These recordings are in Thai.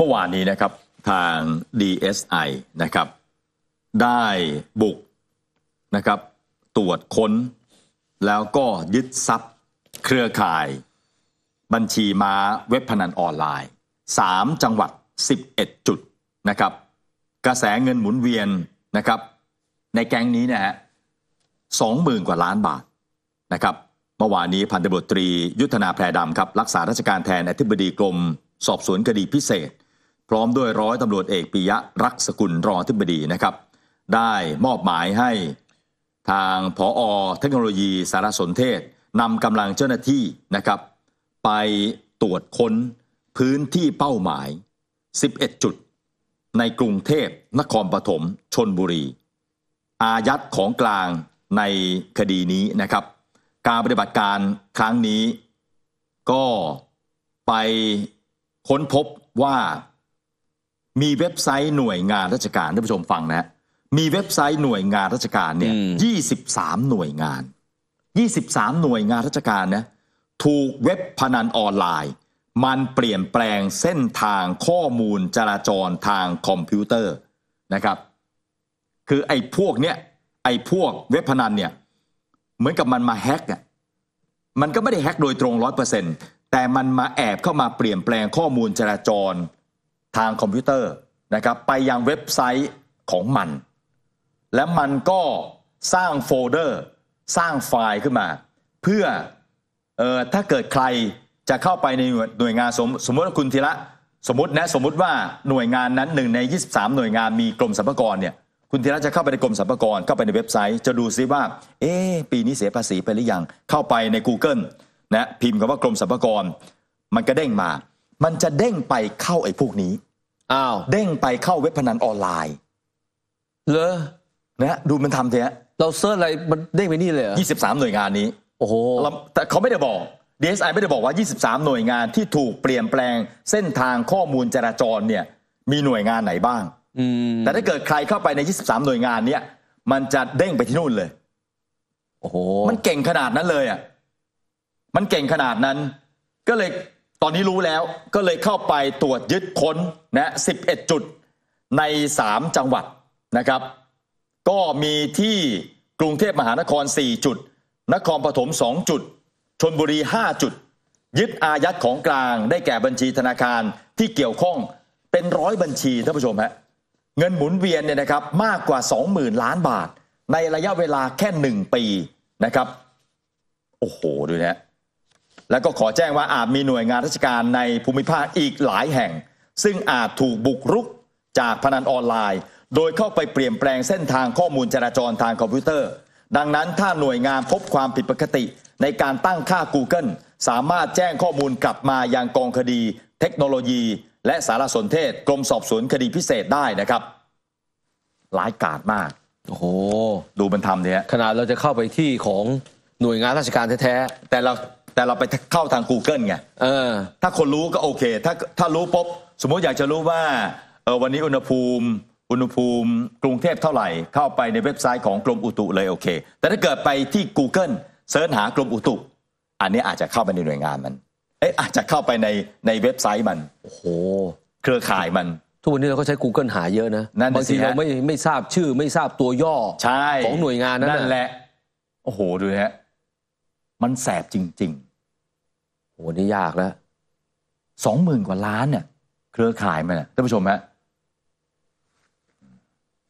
เมื่อวานนี้นะครับทาง DSI นะครับได้บุกนะครับตรวจค้น แล้วก็ยึดทรัพย์เครือข่ายบัญชีม้าเว็บพนันออนไลน์ 3 จังหวัด 11 จุดนะครับกระแสเงินหมุนเวียนนะครับในแก๊งนี้นะฮะสองหมื่นกว่าล้านบาทนะครับเมื่อวานนี้พันธบตรี ยุทธนาแพรดำครับ รักษาราชการแทนอธิบดีกรม สอบสวนคดีพิเศษพร้อมด้วยร้อยตำรวจเอกปิยะรักษกุลรองทิบดีนะครับ ได้มอบหมายให้ทางผออเทคโนโลยีสารสนเทศนำกำลังเจ้าหน้าที่นะครับ ไปตรวจค้นพื้นที่เป้าหมาย 11 จุด ในกรุงเทพนครปฐมชนบุรีอายัดของกลางในคดีนี้นะครับ การปฏิบัติการครั้งนี้ ก็ไปค้นพบว่ามีเว็บไซต์หน่วยงานราชการท่านผู้ชมฟังนะมีเว็บไซต์หน่วยงานราชการเนี่ยยี่สิบสามหน่วยงานยี่สิบสามหน่วยงานราชการนะ ถูกเว็บพนันออนไลน์ มันเปลี่ยนแปลงเส้นทางข้อมูลจราจรทางคอมพิวเตอร์นะครับ คือไอ้พวกเนี้ยไอ้พวกเว็บพนันเนี่ย เหมือนกับมันมาแฮกเนี่ยมันก็ไม่ได้แฮกโดยตรงร้อยเปอร์เซ็นต์แต่มันมาแอบเข้ามาเปลี่ยนแปลงข้อมูลจราจรทางคอมพิวเตอร์นะครับไปยังเว็บไซต์ของมัน และมันก็สร้างโฟลเดอร์ สร้างไฟล์ขึ้นมา เพื่ออถ้าเกิดใครจะเข้าไปในหน่วยงานสมสมติว่าคุณธีระสมมตินะสมมติว่าหน่วยงานนั้นหนึ่งใน 23 หน่วยงาน มีกรมสรรพากรเนี่ยคุณธีระจะเข้าไปในกรมสรรพากรเข้าไปในเว็บไซต์จะดูซิว่าเอ๊ปีนี้เสียภาษีไปหรือยัง เข้าไปใน Google นะพิมพ์คำว่ากรมสรรพากรมันก็เด้งมา มันจะเด้งไปเข้าไอ้พวกนี้อ้าวเด้งไปเข้าเว็บพนันออนไลน์ เหรอนะดูมันทำเถอะเราเซิร์ชอะไรมันเด้งไปนี่เลยยี่สิบสามหน่วยงานนี้โอ้โหแต่เขาไม่ได้บอก DSI ไม่ได้บอกว่า 23 หน่วยงาน ที่ถูกเปลี่ยนแปลง เส้นทางข้อมูลจราจรเนี่ย มีหน่วยงานไหนบ้าง อืมแต่ถ้าเกิดใครเข้าไปใน 23 หน่วยงานเนี่ยมันจะเด้งไปที่นู่นเลย โอ้โหมันเก่งขนาดนั้นเลยอ่ะมันเก่งขนาดนั้น ก็เลยตอนนี้รู้แล้วก็เลยเข้าไปตรวจยึดค้นนะ11 จุด ใน 3 จังหวัดนะครับ ก็มีที่กรุงเทพมหานคร 4 จุด นครปฐม2 จุดชนบุรี 5 จุด ยึดอายัดของกลางได้แก่บัญชีธนาคารที่เกี่ยวข้องเป็นร้อยบัญชีท่านผู้ชมฮะเงินหมุนเวียนเนี่ยนะครับมากกว่า 20,000 ล้านบาท ในระยะเวลาแค่ 1 ปีนะครับโอ้โหดูนะและก็ขอแจ้งว่าอาจมีหน่วยงานราชการในภูมิภาคอีกหลายแห่ง ซึ่งอาจถูกบุกรุกจากพนันออนไลน์ โดยเข้าไปเปลี่ยนแปลงเส้นทางข้อมูล จราจรทางคอมพิวเตอร์ ดังนั้นถ้าหน่วยงานพบความผิดปกติในการตั้งค่า Google สามารถแจ้งข้อมูลกลับมายังกองคดี เทคโนโลยี และสารสนเทศ กรมสอบสวนคดีพิเศษได้นะครับหลายกาดมากโอ้โหดูมันทำเนี่ยขนาดเราจะเข้าไปที่ของหน่วยงานราชการแท้ๆแต่เราแต่เราไปเข้าทาง Google ไงเออถ้าคนรู้ก็โอเคถ้าถ้ารู้ปุ๊บสมมติอยากจะรู้ว่าเออวันนี้อุณหภูมิอุณหภูมิกรุงเทพเท่าไหร่เข้าไปในเว็บไซต์ของกรมอุตุเลยโอเค แต่ถ้าเกิดไปที่ Google เสิร์ชหากรมอุตุอันนี้อาจจะเข้าไปในหน่วยงานมันเอ๊ะอาจจะเข้าไปในในเว็บไซต์มันโอ้โห เครือข่ายมัน ทุกวันนี้เราก็ใช้ Google หาเยอะนะนนบางทีเราไม่ไม่ทราบชื่อไม่ทราบตัวย่อของหน่วยงานนั้นน่นั่นแหละโอ้โหดูนะฮะมันแสบจริง ๆนี่ยากแล้ว สองหมื่นกว่าล้านเนี่ย เครือข่ายมันท่านผู้ชมฮะ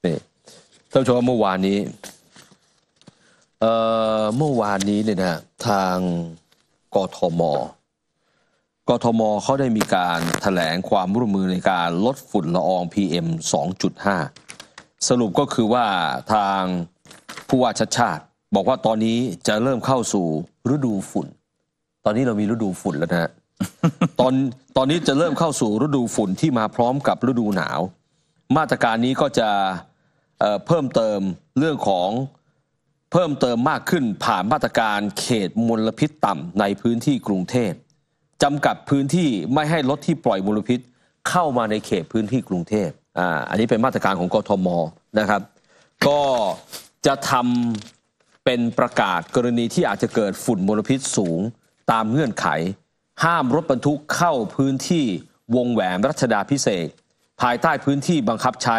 นี่ท่านผู้ชมเมื่อวานนี้ เอ่อเมื่อวานนี้เนี่ยนะทางกทม กทมเขาได้มีการถแถลงความร่วมมือในการลดฝุ่นละออง PM 2.5 สรุปก็คือว่าทางผู้ว่าชัดชาติ บอกว่าตอนนี้จะเริ่มเข้าสู่ฤดูฝุ่นอนนี้เรามีฤดูฝุ่นแล้วนะฮะ ตอนตอนนี้จะเริ่มเข้าสู่ฤดูฝุ่นที่มาพร้อมกับฤดูหนาว มาตรการนี้ก็จะเเพิ่มเติมเรื่องของเพิ่มเติมมากขึ้น ผ่านมาตรการเขตมลพิษต่ำในพื้นที่กรุงเทพจำกัดพื้นที่ไม่ให้รถที่ปล่อยมลพิษเข้ามาในเขตพื้นที่กรุงเทพอ่าอันนี้เป็นมาตรการของกทมนะครับ ก็จะทำเป็นประกาศกรณีที่อาจจะเกิดฝุ่นมลพิษสูงตามเงื่อนไขห้ามรถบรรทุกเข้าพื้นที่วงแหวนรัชดาพิเศษ ภายใต้พื้นที่บังคับใช้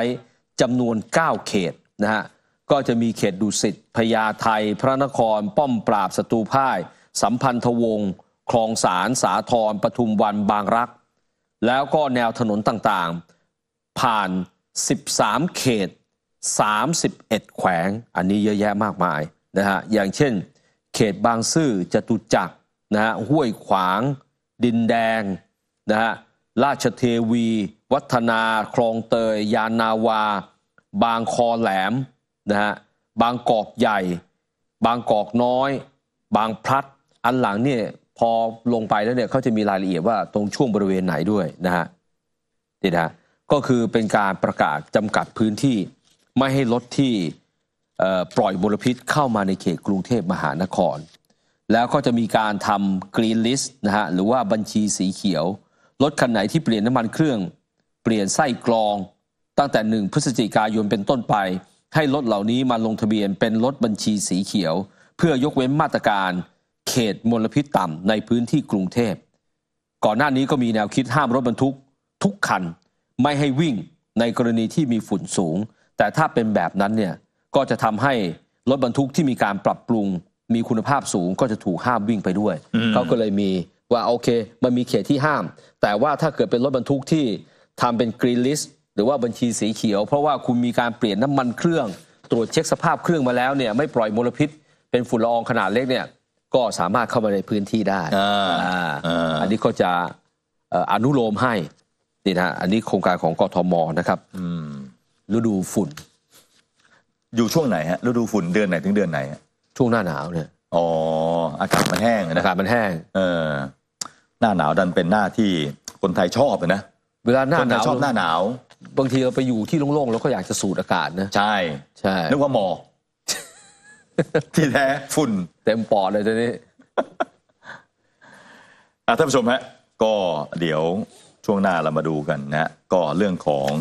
จำนวน9เขตนะฮะก็จะมีเขตดุสิตพญาไทพระนครป้อมปราบศัตรูพ่าย สัมพันธวงศ์คลองสารสาทรปทุมวันบางรัก แล้วก็แนวถนนต่างๆ ผ่าน 13 เขต 31 แขวงอันนี้เยอะแยะมากมายนะฮะอย่างเช่น เขตบางซื่อจตุจักรนะฮะห้วยขวาง ดินแดงนะฮะราชเทวี วัฒนา คลองเตย ยานาวา บางคอแหลมนะฮะบางกอกใหญ่ บางกอกน้อย บางพลัดอันหลังเนี่ยพอลงไปแล้วเนี่ยเขาจะมีรายละเอียดว่าตรงช่วงบริเวณไหนด้วยนะฮะนี่นะก็คือเป็นการประกาศจำกัดพื้นที่ไม่ให้รถที่ปล่อยมลพิษเข้ามาในเขตกรุงเทพมหานครแล้วก็จะมีการทำกรีนลิสต์นะฮะหรือว่าบัญชีสีเขียว รถคันไหนที่เปลี่ยนน้ำมันเครื่อง เปลี่ยนไส้กรอง ตั้งแต่หนึ่งพฤศจิกายนเป็นต้นไป ให้รถเหล่านี้มาลงทะเบียนเป็นรถบัญชีสีเขียว เพื่อยกเว้นมาตรการ เขตมลพิษต่ำในพื้นที่กรุงเทพ ก่อนหน้านี้ก็มีแนวคิดห้ามรถบรรทุกทุกคัน ไม่ให้วิ่งในกรณีที่มีฝุ่นสูง แต่ถ้าเป็นแบบนั้นเนี่ยก็จะทำให้รถบรรทุกที่มีการปรับปรุงมีคุณภาพสูงก็จะถูกห้ามวิ่งไปด้วย เขาก็เลยมีว่าโอเค มันมีเขตที่ห้าม แต่ว่าถ้าเกิดเป็นรถบรรทุกที่ทำเป็นกรีนลิสต์หรือว่าบัญชีสีเขียว เพราะว่าคุณมีการเปลี่ยนน้ำมันเครื่อง ตรวจเช็คสภาพเครื่องมาแล้วเนี่ย ไม่ปล่อยมลพิษ เป็นฝุ่นละอองขนาดเล็กเนี่ย ก็สามารถเข้ามาในพื้นที่ได้อันนี้ก็จะอนุโลมให้นี่นะอันนี้โครงการของกทมนะครับฤดูฝุ่นอยู่ช่วงไหนฮะฤดูฝุ่นเดือนไหนถึงเดือนไหนฮะช่วงหน้า หนาวเนี่ย อ๋อ อากาศมันแห้งนะอากาศมันแห้ง เออ หน้าหนาวดันเป็นหน้าที่คนไทยชอบนะ เวลาหน้าหนาวชอบหน้าหนาว บางทีเราไปอยู่ที่โล่งๆเราก็อยากจะสูดอากาศนะใช่ ใช่นึกว่าหมอกที่แท้ฝุ่นเต็มปอดเลยตอนนี้ท่านผู้ชมฮะก็เดี๋ยวช่วงหน้าเรามาดูกันนะฮะก็เรื่องของ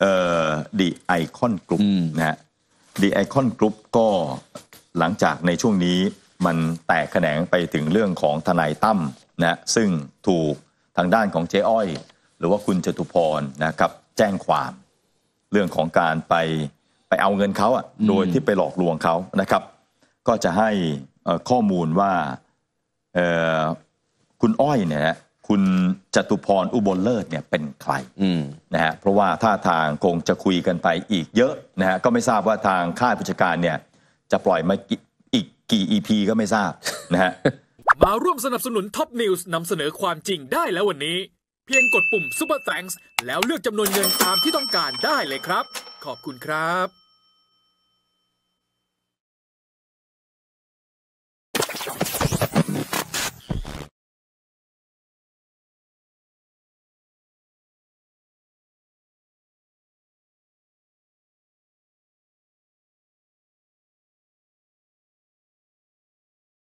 เอ่อดีไอคอนกรุ๊ปนะฮะดีไอคอนกรุ๊ปก็หลังจากในช่วงนี้มันแตกแขนงไปถึงเรื่องของทนายตั้มนะซึ่งถูกทางด้านของเจ๊อ้อย หรือว่าคุณจตุพรนะครับแจ้งความ เรื่องของการไปไปเอาเงินเขาอ่ะโดยที่ไปหลอกลวงเขานะครับ ก็จะให้ข้อมูลว่าคุณอ้อยเนี่ย คุณจตุพรอุบลเลิศเนี่ยเป็นใครนะฮะเพราะว่าท่าทางคงจะคุยกันไปอีกเยอะนะฮะก็ไม่ทราบว่าทางค่ายผู้จัดการเนี่ยจะปล่อยมาอีกกี่ EP ก็ไม่ทราบนะฮะมาร่วมสนับสนุนท็อปนิวส์นำเสนอความจริงได้แล้ววันนี้ เพียงกดปุ่ม Super Thanks แล้วเลือกจำนวนเงินตามที่ต้องการได้เลยครับ ขอบคุณครับ